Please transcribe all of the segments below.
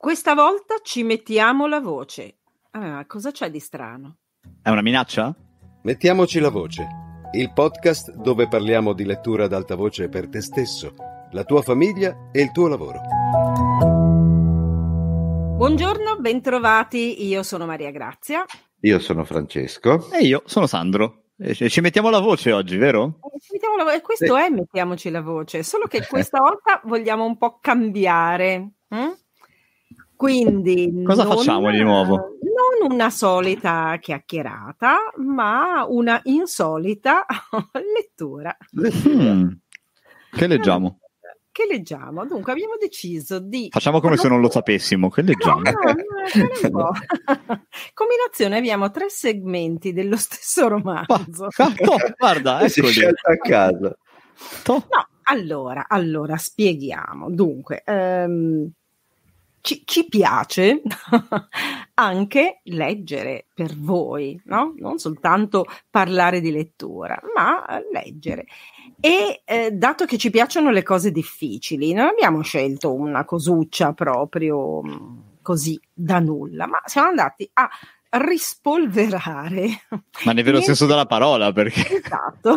Questa volta ci mettiamo la voce. Allora, ah, cosa c'è di strano? È una minaccia? Mettiamoci la voce. Il podcast dove parliamo di lettura ad alta voce per te stesso, la tua famiglia e il tuo lavoro. Buongiorno, bentrovati. Io sono Maria Grazia. Io sono Francesco. E io sono Sandro. Ci mettiamo la voce oggi, vero? Eh, la vo- questo sì. è mettiamoci la voce, solo che questa volta vogliamo un po' cambiare. Mm? Quindi cosa non, facciamo di nuovo? Non una solita chiacchierata, ma una insolita lettura. Mm. Che leggiamo? Che leggiamo? Dunque, abbiamo deciso di. Facciamo come se non lo sapessimo, che leggiamo? No, Combinazione, abbiamo tre segmenti dello stesso romanzo. Ma, ah, no, ah, guarda, è Scelta a caso. No, allora, allora, spieghiamo. Dunque, ehm, ci, ci piace anche leggere per voi, no? non soltanto parlare di lettura, ma leggere. E eh, dato che ci piacciono le cose difficili, non abbiamo scelto una cosuccia proprio mm, così da nulla, ma siamo andati a rispolverare. Ma nel vero niente... senso della parola, perché... Esatto,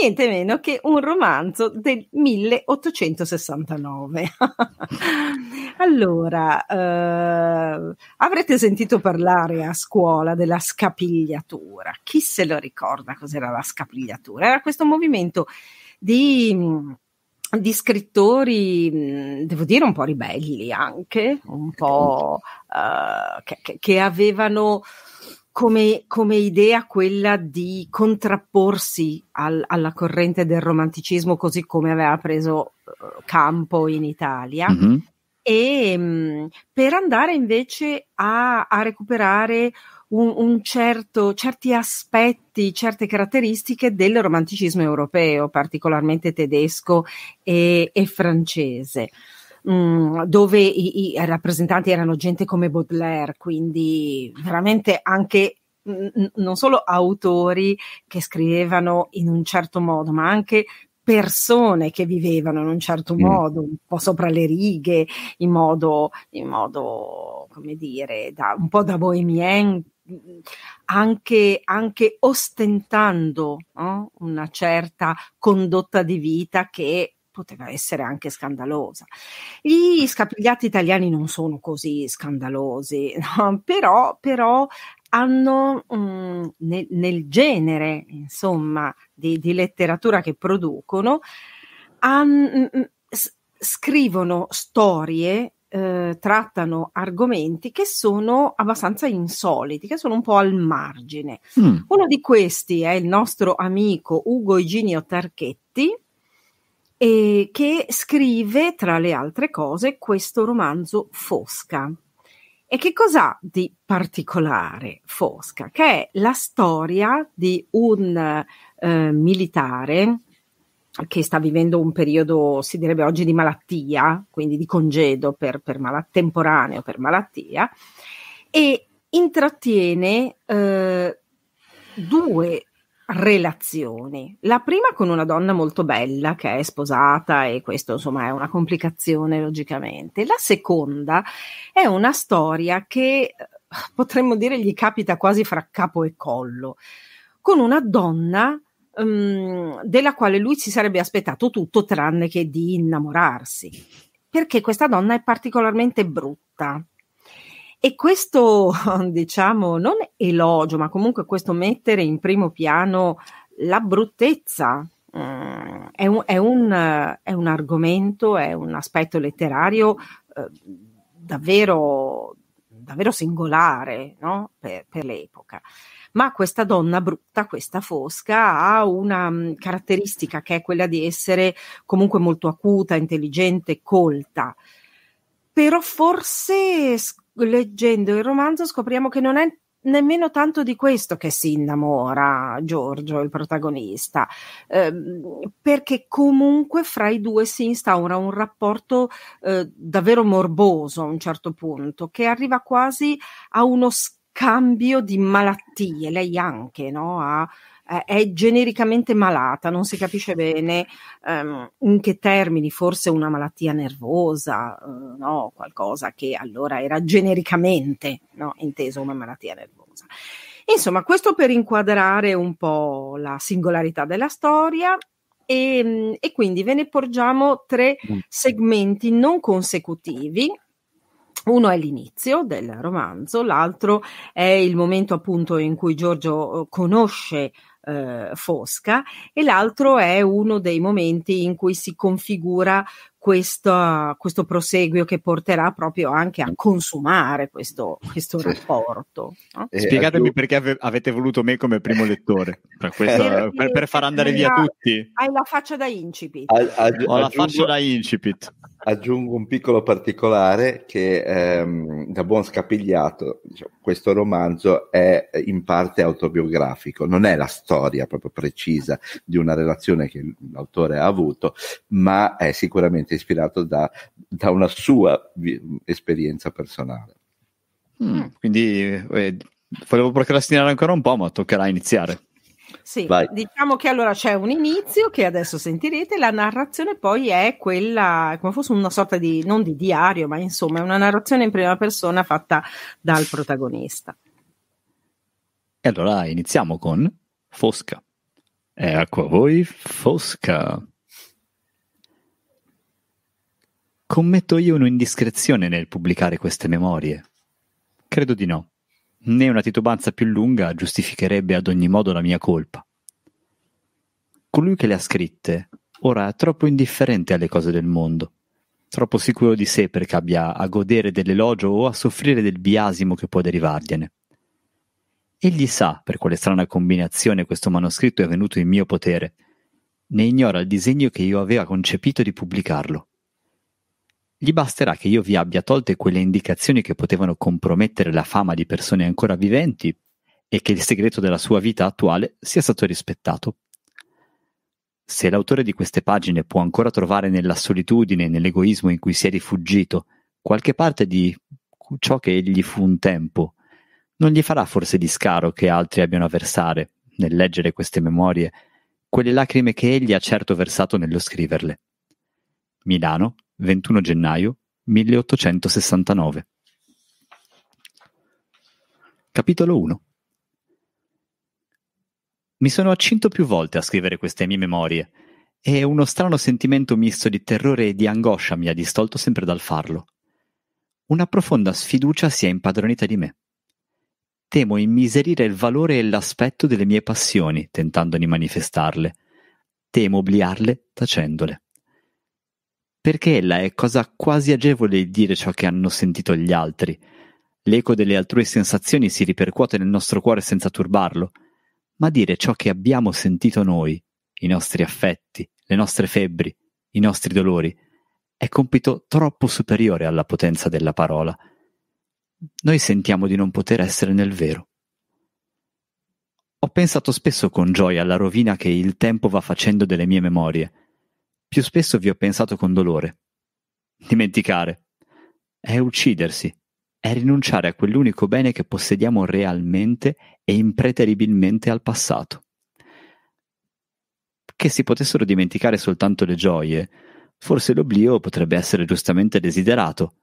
niente meno che un romanzo del 1869. allora, eh, avrete sentito parlare a scuola della scapigliatura. Chi se lo ricorda cos'era la scapigliatura? Era questo movimento di di scrittori, devo dire, un po' ribelli anche, un po' uh, che, che, avevano come, come, idea quella di contrapporsi al, alla corrente del romanticismo così come aveva preso eh, campo in Italia. Mm-hmm. E mh, per andare invece a, a recuperare un, un certo, certi aspetti, certe caratteristiche del romanticismo europeo, particolarmente tedesco e, e francese mm, dove i, i, rappresentanti erano gente come Baudelaire, quindi veramente anche n- non solo autori che scrivevano in un certo modo, ma anche persone che vivevano in un certo mm. modo, un po' sopra le righe, in modo, in modo come dire, da, un po' da bohemien, anche, anche ostentando no? una certa condotta di vita che poteva essere anche scandalosa. Gli scapigliati italiani non sono così scandalosi, no? però, però hanno mh, mm, nel, nel, genere, insomma, di, di letteratura che producono, han, mh, mm, mm, scrivono storie eh, trattano argomenti che sono abbastanza insoliti, che sono un po' al margine. Mm. Uno di questi è il nostro amico Ugo Iginio Tarchetti, eh, che scrive, tra le altre cose, questo romanzo Fosca. E che cos'ha di particolare Fosca? Che è la storia di un eh, militare che sta vivendo un periodo, si direbbe oggi, di malattia, quindi di congedo per, per mal- temporaneo per malattia, e intrattiene eh, due relazioni. La prima con una donna molto bella che è sposata e questo insomma è una complicazione logicamente. La seconda è una storia che potremmo dire gli capita quasi fra capo e collo, con una donna um, della quale lui si sarebbe aspettato tutto tranne che di innamorarsi, perché questa donna è particolarmente brutta. E questo, diciamo, non elogio, ma comunque questo mettere in primo piano la bruttezza mm, è, un, è, un, è, un, argomento, è un aspetto letterario eh, davvero, davvero singolare no? per, per l'epoca ma questa donna brutta, questa fosca, ha una mm, caratteristica che è quella di essere comunque molto acuta, intelligente, colta. Però forse leggendo il romanzo scopriamo che non è nemmeno tanto di questo che si innamora Giorgio, il protagonista, eh, perché comunque fra i due si instaura un rapporto eh, davvero morboso a un certo punto, che arriva quasi a uno scherzo cambio di malattie, lei anche no? ha, eh, è genericamente malata, non si capisce bene um, in che termini, forse una malattia nervosa, uh, no? qualcosa che allora era genericamente no? inteso come malattia nervosa. Insomma, questo per inquadrare un po' la singolarità della storia e, ehm, e quindi ve ne porgiamo tre mm. segmenti non consecutivi, uno è l'inizio del romanzo, l'altro è il momento appunto in cui Giorgio eh, conosce eh, Fosca e l'altro è uno dei momenti in cui si configura questo, questo proseguio che porterà proprio anche a consumare questo, questo rapporto. No? Eh, Spiegatemi tu... perché ave- avete voluto me come primo lettore, per, questo, eh, per, per far andare via la, tutti. Hai la faccia da incipit. A, aggi- Ho la aggiungo, faccia da incipit. Aggiungo un piccolo particolare che ehm, da buon scapigliato cioè, questo romanzo è in parte autobiografico, non è la storia proprio precisa di una relazione che l'autore ha avuto, ma è sicuramente sicuramente ispirato da, da una sua vi- esperienza personale. Mm, mm, quindi eh, volevo procrastinare ancora un po', ma toccherà iniziare. Sì, Vai. diciamo che allora c'è un inizio che adesso sentirete, la narrazione poi è quella, come fosse una sorta di, non di diario, ma insomma è una narrazione in prima persona fatta dal protagonista. E allora iniziamo con Fosca. Ecco a voi Fosca. Commetto io un'indiscrezione nel pubblicare queste memorie? Credo di no. Né una titubanza più lunga giustificherebbe ad ogni modo la mia colpa. Colui che le ha scritte ora è troppo indifferente alle cose del mondo, troppo sicuro di sé perché abbia a godere dell'elogio o a soffrire del biasimo che può derivargliene. Egli sa per quale strana combinazione questo manoscritto è venuto in mio potere, ne ignora il disegno che io aveva concepito di pubblicarlo gli basterà che io vi abbia tolte quelle indicazioni che potevano compromettere la fama di persone ancora viventi e che il segreto della sua vita attuale sia stato rispettato. Se l'autore di queste pagine può ancora trovare nella solitudine e nell'egoismo in cui si è rifugito qualche parte di ciò che egli fu un tempo, non gli farà forse di scaro che altri abbiano a versare, nel leggere queste memorie, quelle lacrime che egli ha certo versato nello scriverle. Milano, 21 gennaio 1869. Capitolo 1 Mi sono accinto più volte a scrivere queste mie memorie e uno strano sentimento misto di terrore e di angoscia mi ha distolto sempre dal farlo. Una profonda sfiducia si è impadronita di me. Temo immiserire il valore e l'aspetto delle mie passioni, tentando di manifestarle. Temo obliarle tacendole perché ella è cosa quasi agevole il dire ciò che hanno sentito gli altri. L'eco delle altrui sensazioni si ripercuote nel nostro cuore senza turbarlo, ma dire ciò che abbiamo sentito noi, i nostri affetti, le nostre febbri, i nostri dolori, è compito troppo superiore alla potenza della parola. Noi sentiamo di non poter essere nel vero. Ho pensato spesso con gioia alla rovina che il tempo va facendo delle mie memorie più spesso vi ho pensato con dolore. Dimenticare. È uccidersi. È rinunciare a quell'unico bene che possediamo realmente e impreteribilmente al passato. Che si potessero dimenticare soltanto le gioie, forse l'oblio potrebbe essere giustamente desiderato,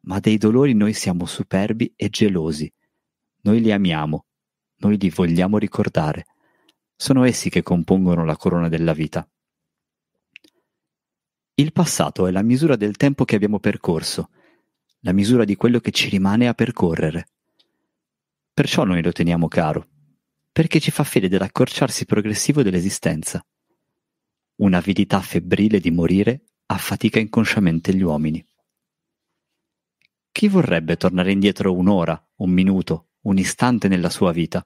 ma dei dolori noi siamo superbi e gelosi. Noi li amiamo, noi li vogliamo ricordare. Sono essi che compongono la corona della vita. Il passato è la misura del tempo che abbiamo percorso, la misura di quello che ci rimane a percorrere. Perciò noi lo teniamo caro, perché ci fa fede dell'accorciarsi progressivo dell'esistenza. Un'avidità febbrile di morire affatica inconsciamente gli uomini. Chi vorrebbe tornare indietro un'ora, un minuto, un istante nella sua vita?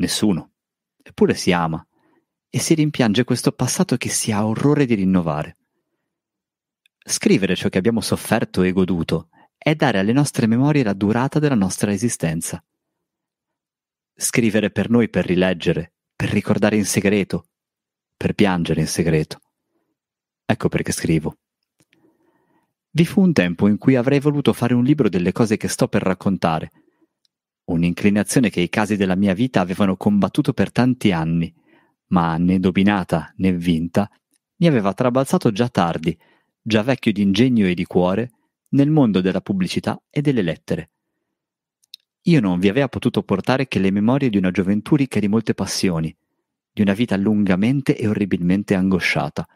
Nessuno. Eppure si ama e si rimpiange questo passato che si ha orrore di rinnovare. Scrivere ciò che abbiamo sofferto e goduto è dare alle nostre memorie la durata della nostra esistenza. Scrivere per noi per rileggere, per ricordare in segreto, per piangere in segreto. Ecco perché scrivo. Vi fu un tempo in cui avrei voluto fare un libro delle cose che sto per raccontare, un'inclinazione che i casi della mia vita avevano combattuto per tanti anni, ma né dominata né vinta, mi aveva trabalzato già tardi, già vecchio di ingegno e di cuore, nel mondo della pubblicità e delle lettere. Io non vi avea potuto portare che le memorie di una gioventù ricca di molte passioni, di una vita lungamente e orribilmente angosciata.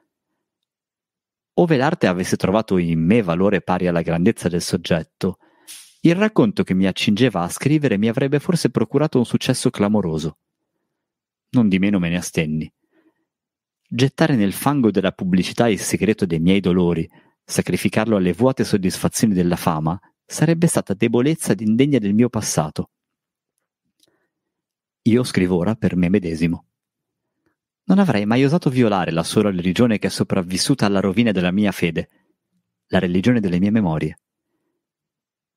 Ove l'arte avesse trovato in me valore pari alla grandezza del soggetto, il racconto che mi accingeva a scrivere mi avrebbe forse procurato un successo clamoroso. Non di meno me ne astenni. Gettare nel fango della pubblicità il segreto dei miei dolori, sacrificarlo alle vuote soddisfazioni della fama, sarebbe stata debolezza ed indegna del mio passato. Io scrivo ora per me medesimo. Non avrei mai osato violare la sola religione che è sopravvissuta alla rovina della mia fede, la religione delle mie memorie.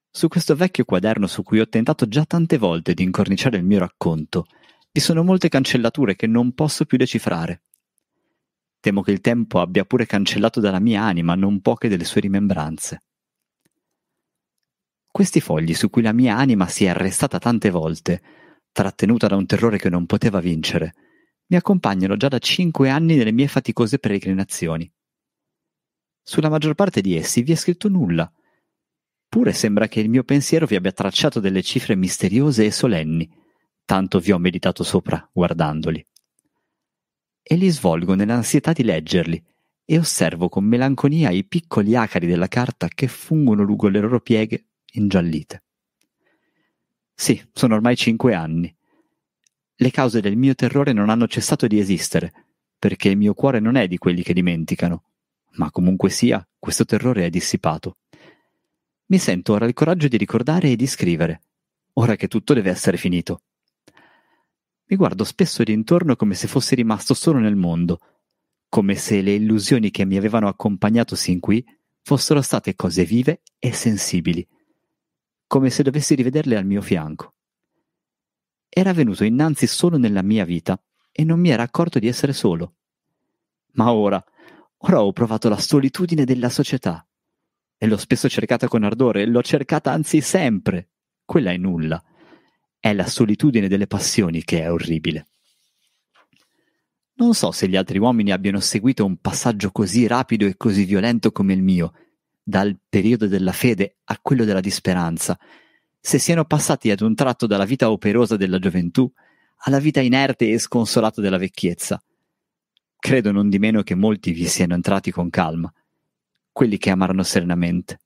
Su questo vecchio quaderno su cui ho tentato già tante volte di incorniciare il mio racconto, vi sono molte cancellature che non posso più decifrare. Temo che il tempo abbia pure cancellato dalla mia anima non poche delle sue rimembranze. Questi fogli su cui la mia anima si è arrestata tante volte, trattenuta da un terrore che non poteva vincere, mi accompagnano già da cinque anni nelle mie faticose peregrinazioni. Sulla maggior parte di essi vi è scritto nulla. Pure sembra che il mio pensiero vi abbia tracciato delle cifre misteriose e solenni, tanto vi ho meditato sopra guardandoli e li svolgo nell'ansietà di leggerli e osservo con melanconia i piccoli acari della carta che fungono lungo le loro pieghe ingiallite. Sì, sono ormai cinque anni. Le cause del mio terrore non hanno cessato di esistere, perché il mio cuore non è di quelli che dimenticano, ma comunque sia, questo terrore è dissipato. Mi sento ora il coraggio di ricordare e di scrivere, ora che tutto deve essere finito. Mi guardo spesso d'intorno come se fossi rimasto solo nel mondo, come se le illusioni che mi avevano accompagnato sin qui fossero state cose vive e sensibili, come se dovessi rivederle al mio fianco. Era venuto innanzi solo nella mia vita e non mi era accorto di essere solo. Ma ora, ora ho provato la solitudine della società. E l'ho spesso cercata con ardore, l'ho cercata anzi sempre. Quella è nulla. È la solitudine delle passioni che è orribile. Non so se gli altri uomini abbiano seguito un passaggio così rapido e così violento come il mio, dal periodo della fede a quello della disperanza, se siano passati ad un tratto dalla vita operosa della gioventù alla vita inerte e sconsolata della vecchiezza. Credo non di meno che molti vi siano entrati con calma, quelli che amarono serenamente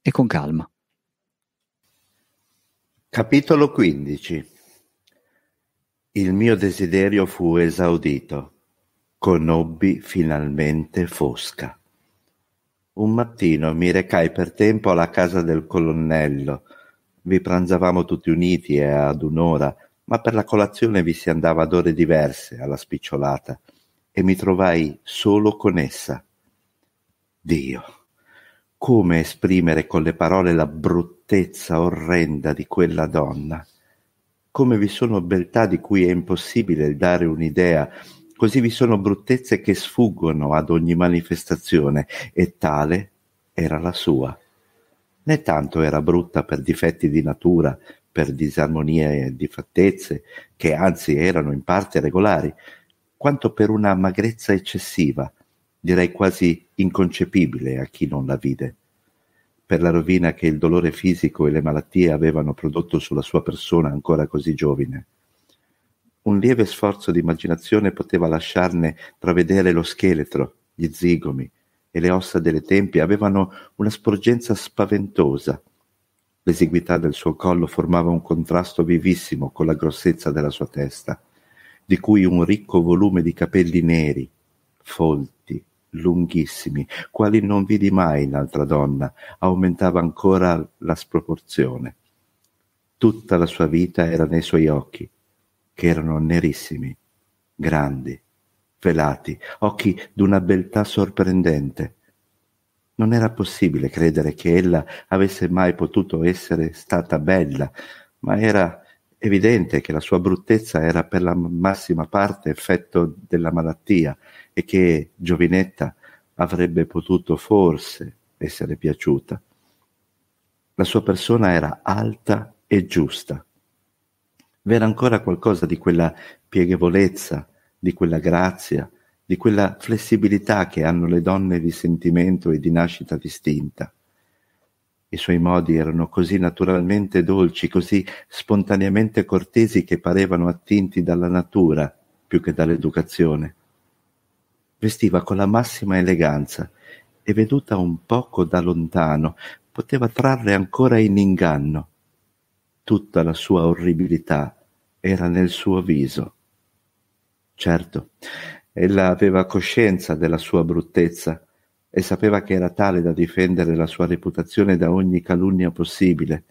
e con calma. Capitolo quindici Il mio desiderio fu esaudito. Conobbi finalmente Fosca. Un mattino mi recai per tempo alla casa del colonnello. Vi pranzavamo tutti uniti e ad un'ora, ma per la colazione vi si andava ad ore diverse alla spicciolata e mi trovai solo con essa. Dio! come esprimere con le parole la bruttezza orrenda di quella donna. Come vi sono beltà di cui è impossibile dare un'idea, così vi sono bruttezze che sfuggono ad ogni manifestazione, e tale era la sua. Né tanto era brutta per difetti di natura, per disarmonie e difattezze, che anzi erano in parte regolari, quanto per una magrezza eccessiva, direi quasi inconcepibile a chi non la vide, per la rovina che il dolore fisico e le malattie avevano prodotto sulla sua persona ancora così giovine. Un lieve sforzo di immaginazione poteva lasciarne travedere lo scheletro, gli zigomi e le ossa delle tempie avevano una sporgenza spaventosa. L'esiguità del suo collo formava un contrasto vivissimo con la grossezza della sua testa, di cui un ricco volume di capelli neri, folti lunghissimi, quali non vidi mai in altra donna, aumentava ancora la sproporzione. Tutta la sua vita era nei suoi occhi, che erano nerissimi, grandi, velati, occhi d'una beltà sorprendente. Non era possibile credere che ella avesse mai potuto essere stata bella, ma era evidente che la sua bruttezza era per la massima parte effetto della malattia e che Giovinetta avrebbe potuto forse essere piaciuta. La sua persona era alta e giusta. V'era ancora qualcosa di quella pieghevolezza, di quella grazia, di quella flessibilità che hanno le donne di sentimento e di nascita distinta. I suoi modi erano così naturalmente dolci, così spontaneamente cortesi che parevano attinti dalla natura più che dall'educazione. Vestiva con la massima eleganza e veduta un poco da lontano poteva trarre ancora in inganno. Tutta la sua orribilità era nel suo viso. Certo, ella aveva coscienza della sua bruttezza, e sapeva che era tale da difendere la sua reputazione da ogni calunnia possibile.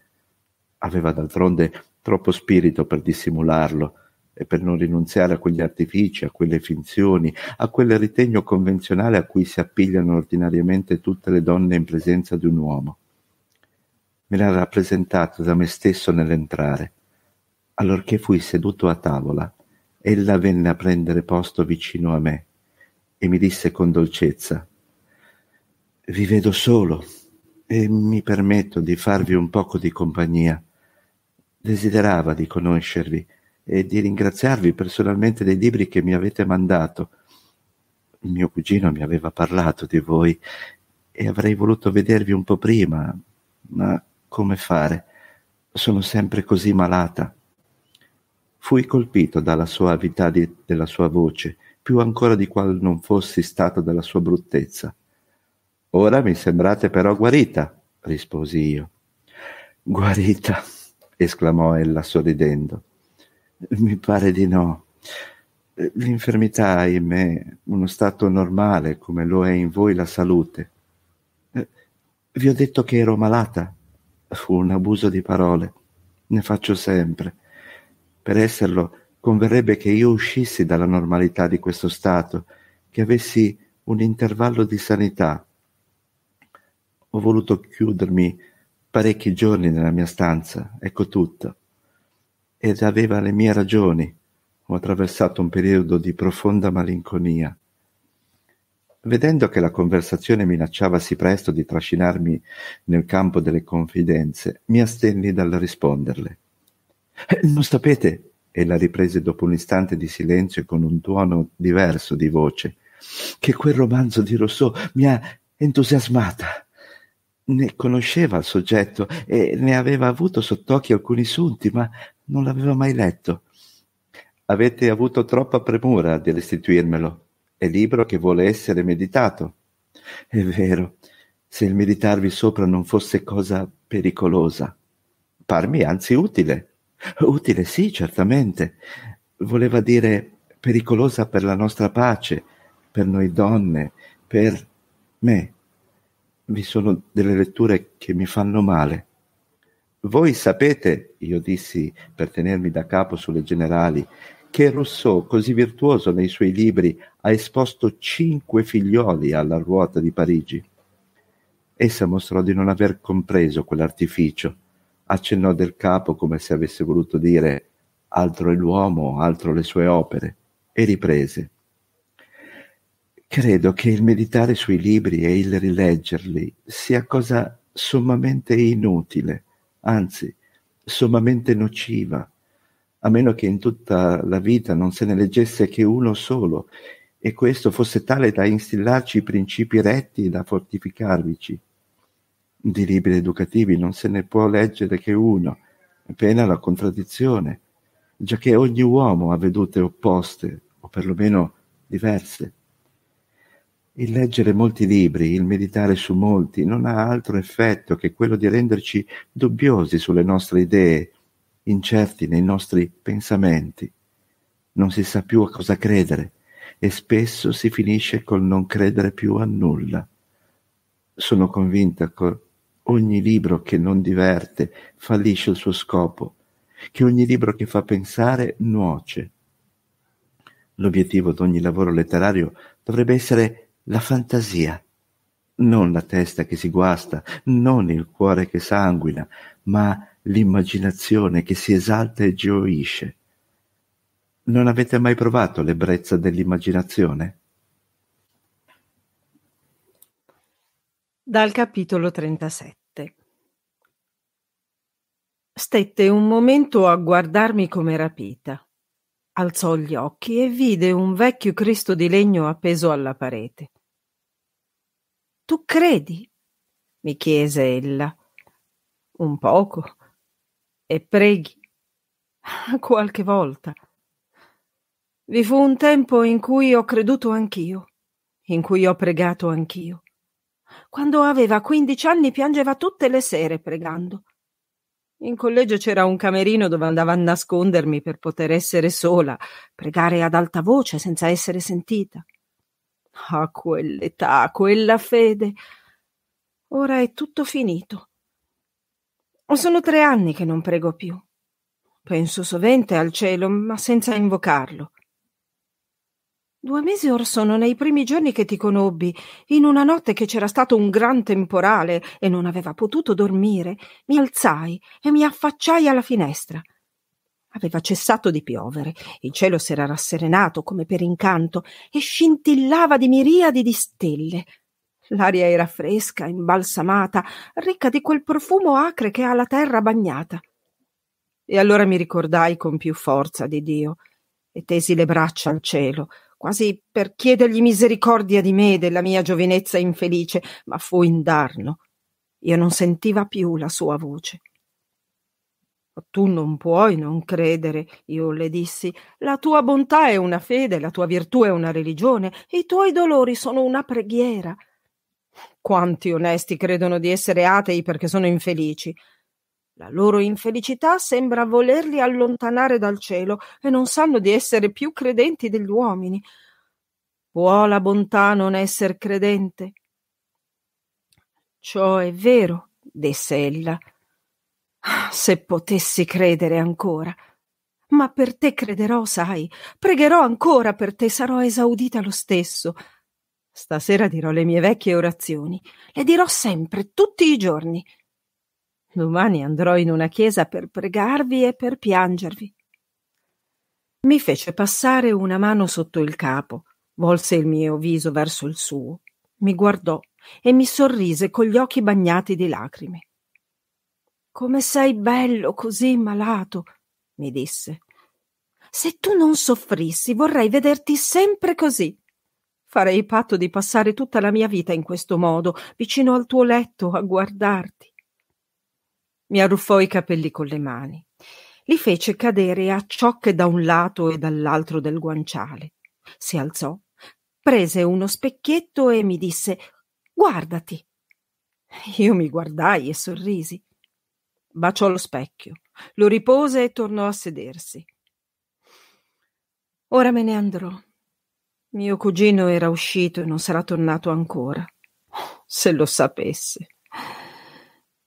Aveva d'altronde troppo spirito per dissimularlo e per non rinunziare a quegli artifici, a quelle finzioni, a quel ritegno convenzionale a cui si appigliano ordinariamente tutte le donne in presenza di un uomo. Me l'ha rappresentato da me stesso nell'entrare. Allorché fui seduto a tavola, ella venne a prendere posto vicino a me e mi disse con dolcezza vi vedo solo e mi permetto di farvi un poco di compagnia. Desiderava di conoscervi e di ringraziarvi personalmente dei libri che mi avete mandato. Il mio cugino mi aveva parlato di voi e avrei voluto vedervi un po' prima, ma come fare? Sono sempre così malata. Fui colpito dalla suavità di, della sua voce, più ancora di qual non fossi stato dalla sua bruttezza. Ora mi sembrate però guarita, risposi io. Guarita, esclamò ella sorridendo. Mi pare di no. L'infermità è in me uno stato normale come lo è in voi la salute. Eh, vi ho detto che ero malata. Fu un abuso di parole. Ne faccio sempre. Per esserlo, converrebbe che io uscissi dalla normalità di questo stato, che avessi un intervallo di sanità ho voluto chiudermi parecchi giorni nella mia stanza, ecco tutto. Ed aveva le mie ragioni. Ho attraversato un periodo di profonda malinconia. Vedendo che la conversazione minacciavasi presto di trascinarmi nel campo delle confidenze, mi astenni dal risponderle. Eh, non sapete, ella riprese dopo un istante di silenzio e con un tuono diverso di voce, che quel romanzo di Rousseau mi ha entusiasmata ne conosceva il soggetto e ne aveva avuto sott'occhio alcuni sunti, ma non l'aveva mai letto. Avete avuto troppa premura di restituirmelo. È libro che vuole essere meditato. È vero, se il meditarvi sopra non fosse cosa pericolosa. Parmi anzi utile. Utile sì, certamente. Voleva dire pericolosa per la nostra pace, per noi donne, per me, vi sono delle letture che mi fanno male. Voi sapete, io dissi per tenermi da capo sulle generali, che Rousseau, così virtuoso nei suoi libri, ha esposto cinque figlioli alla ruota di Parigi. Essa mostrò di non aver compreso quell'artificio, accennò del capo come se avesse voluto dire altro è l'uomo, altro le sue opere, e riprese. Credo che il meditare sui libri e il rileggerli sia cosa sommamente inutile, anzi sommamente nociva, a meno che in tutta la vita non se ne leggesse che uno solo, e questo fosse tale da instillarci i principi retti e da fortificarvici. Di libri educativi non se ne può leggere che uno, pena la contraddizione, già che ogni uomo ha vedute opposte, o perlomeno diverse il leggere molti libri, il meditare su molti, non ha altro effetto che quello di renderci dubbiosi sulle nostre idee, incerti nei nostri pensamenti. Non si sa più a cosa credere e spesso si finisce col non credere più a nulla. Sono convinta che ogni libro che non diverte fallisce il suo scopo, che ogni libro che fa pensare nuoce. L'obiettivo di ogni lavoro letterario dovrebbe essere la fantasia, non la testa che si guasta, non il cuore che sanguina, ma l'immaginazione che si esalta e gioisce. Non avete mai provato l'ebbrezza dell'immaginazione? Dal capitolo 37 Stette un momento a guardarmi come rapita. Alzò gli occhi e vide un vecchio Cristo di legno appeso alla parete. Tu credi? mi chiese ella. Un poco. E preghi. Qualche volta. Vi fu un tempo in cui ho creduto anch'io, in cui ho pregato anch'io. Quando aveva quindici anni piangeva tutte le sere pregando. In collegio c'era un camerino dove andava a nascondermi per poter essere sola, pregare ad alta voce senza essere sentita. A quell'età, a quella fede. Ora è tutto finito. Sono tre anni che non prego più. Penso sovente al cielo, ma senza invocarlo. Due mesi or sono, nei primi giorni che ti conobbi, in una notte che c'era stato un gran temporale e non aveva potuto dormire, mi alzai e mi affacciai alla finestra. Aveva cessato di piovere, il cielo s'era rasserenato come per incanto e scintillava di miriadi di stelle. L'aria era fresca, imbalsamata, ricca di quel profumo acre che ha la terra bagnata. E allora mi ricordai con più forza di Dio e tesi le braccia al cielo, quasi per chiedergli misericordia di me e della mia giovinezza infelice, ma fu indarno. Io non sentiva più la sua voce. Tu non puoi non credere, io le dissi. La tua bontà è una fede, la tua virtù è una religione, i tuoi dolori sono una preghiera. Quanti onesti credono di essere atei perché sono infelici. La loro infelicità sembra volerli allontanare dal cielo e non sanno di essere più credenti degli uomini. Può la bontà non esser credente? Ciò è vero, disse ella, Ah, se potessi credere ancora. Ma per te crederò, sai, pregherò ancora per te, sarò esaudita lo stesso. Stasera dirò le mie vecchie orazioni, le dirò sempre, tutti i giorni. Domani andrò in una chiesa per pregarvi e per piangervi. Mi fece passare una mano sotto il capo, volse il mio viso verso il suo, mi guardò e mi sorrise con gli occhi bagnati di lacrime. Come sei bello così malato, mi disse. Se tu non soffrissi, vorrei vederti sempre così. Farei patto di passare tutta la mia vita in questo modo, vicino al tuo letto, a guardarti. Mi arruffò i capelli con le mani. Li fece cadere a ciocche da un lato e dall'altro del guanciale. Si alzò, prese uno specchietto e mi disse Guardati. Io mi guardai e sorrisi. Baciò lo specchio, lo ripose e tornò a sedersi. Ora me ne andrò. Mio cugino era uscito e non sarà tornato ancora. Se lo sapesse.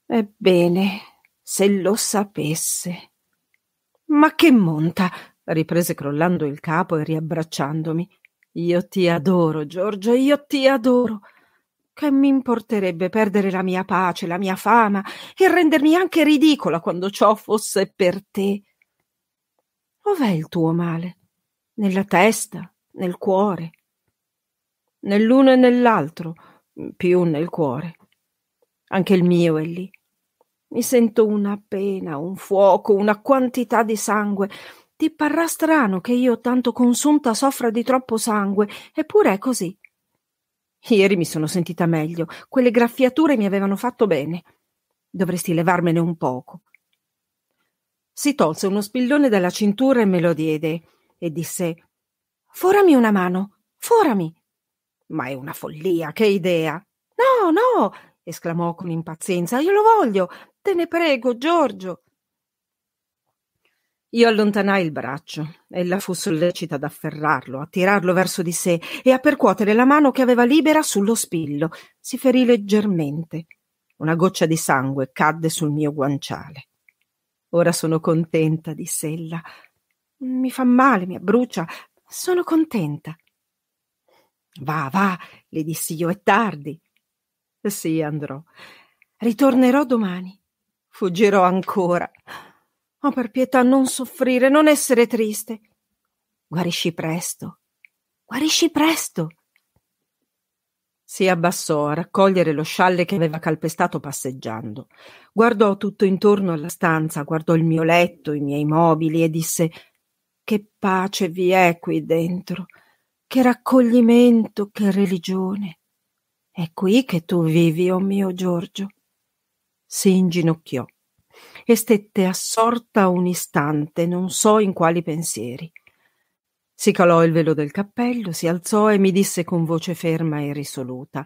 Ebbene, se lo sapesse. Ma che monta! riprese crollando il capo e riabbracciandomi. Io ti adoro, Giorgio, io ti adoro. Che m'importerebbe perdere la mia pace, la mia fama e rendermi anche ridicola quando ciò fosse per te? Ov'è il tuo male? Nella testa, nel cuore? Nell'uno e nell'altro, mm, più nel cuore. Anche il mio è lì. Mi sento una pena, un fuoco, una quantità di sangue. Ti parrà strano che io tanto consunta soffra di troppo sangue, eppure è così. Ieri mi sono sentita meglio. Quelle graffiature mi avevano fatto bene. Dovresti levarmene un poco. Si tolse uno spillone dalla cintura e me lo diede e disse: Forami una mano, forami. Ma è una follia, che idea! No, no! esclamò con impazienza. Io lo voglio! Te ne prego, Giorgio! Io allontanai il braccio. Ella fu sollecita ad afferrarlo, a tirarlo verso di sé e a percuotere la mano che aveva libera sullo spillo. Si ferì leggermente. Una goccia di sangue cadde sul mio guanciale. Ora sono contenta, disse ella. Mi fa male, mi abbrucia. Sono contenta. Va, va, le dissi io, è tardi. Sì, andrò. Ritornerò domani. Fuggirò ancora. Oh, per pietà, non soffrire, non essere triste. Guarisci presto. Guarisci presto. Si abbassò a raccogliere lo scialle che aveva calpestato passeggiando. Guardò tutto intorno alla stanza, guardò il mio letto, i miei mobili e disse Che pace vi è qui dentro, che raccoglimento, che religione. È qui che tu vivi, oh mio Giorgio. Si inginocchiò e stette assorta un istante, non so in quali pensieri. Si calò il velo del cappello, si alzò e mi disse con voce ferma e risoluta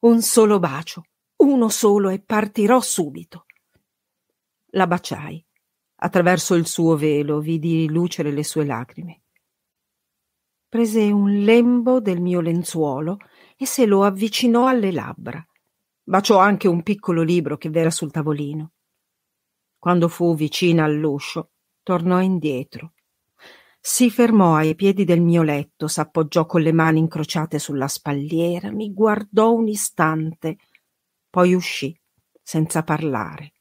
Un solo bacio, uno solo e partirò subito. La baciai. Attraverso il suo velo vidi lucere le sue lacrime. Prese un lembo del mio lenzuolo e se lo avvicinò alle labbra. Baciò anche un piccolo libro che v'era sul tavolino quando fu vicina all'uscio, tornò indietro. Si fermò ai piedi del mio letto, s'appoggiò con le mani incrociate sulla spalliera, mi guardò un istante, poi uscì, senza parlare.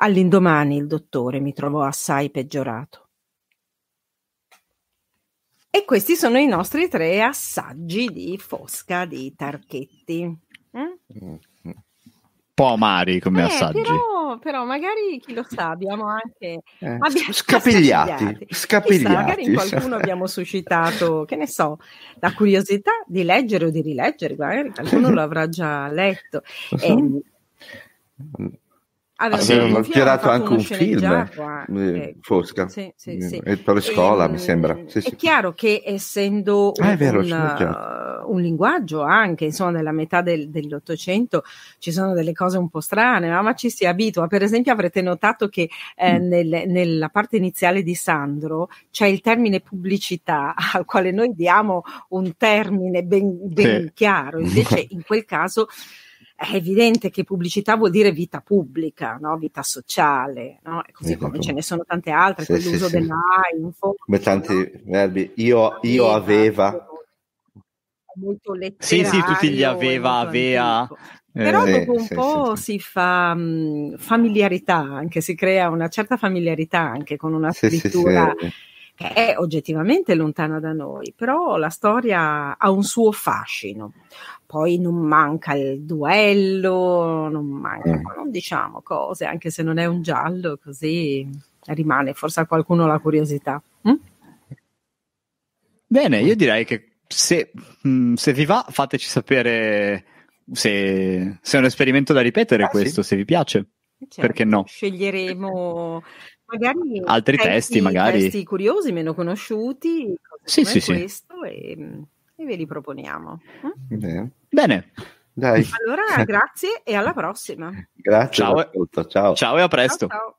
All'indomani il dottore mi trovò assai peggiorato. E questi sono i nostri tre assaggi di Fosca di Tarchetti. Eh? Mm po' amari come eh, assaggi. Però, però, magari chi lo sa, abbiamo anche eh, abbiamo scapigliati. scapigliati. Chissà, magari in qualcuno abbiamo suscitato, che ne so, la curiosità di leggere o di rileggere, magari qualcuno lo avrà già letto. E, Avevano girato anche un film, ah, eh, Fosca, sì, sì, sì. Eh, per scuola e, mi sembra. Ehm, sì, è chiaro che essendo ah, è vero, un, un linguaggio anche, insomma, nella metà del, dell'Ottocento ci sono delle cose un po' strane, ma, ma ci si abitua. Per esempio, avrete notato che eh, mm. nel, nella parte iniziale di Sandro c'è il termine pubblicità, al quale noi diamo un termine ben, ben sì. chiaro, invece in quel caso è evidente che pubblicità vuol dire vita pubblica, no? vita sociale, no? così esatto. come ce ne sono tante altre, sì, l'uso sì, della sì. info. Come tanti no? verbi, io, io esatto. aveva, molto letterario. Sì, sì, tutti gli aveva, avea. Eh, Però dopo un sì, po' sì, si fa mh, mm, familiarità, anche si crea una certa familiarità anche con una scrittura che è oggettivamente lontana da noi, però la storia ha un suo fascino. Poi non manca il duello, non manca, mm. non diciamo cose, anche se non è un giallo, così rimane forse a qualcuno la curiosità. Mm? Bene, io direi che se, mh, mm, se, vi va, fateci sapere se, se, è un esperimento da ripetere ah, questo, sì. se vi piace. Certo, Perché no? Sceglieremo magari altri testi, testi, magari. testi curiosi, meno conosciuti, sì, sì, questo, e, e, ve li proponiamo. Eh? Bene. Bene. Dai. Allora, grazie e alla prossima. Grazie. Ciao, ciao. ciao e a presto. Ciao, ciao.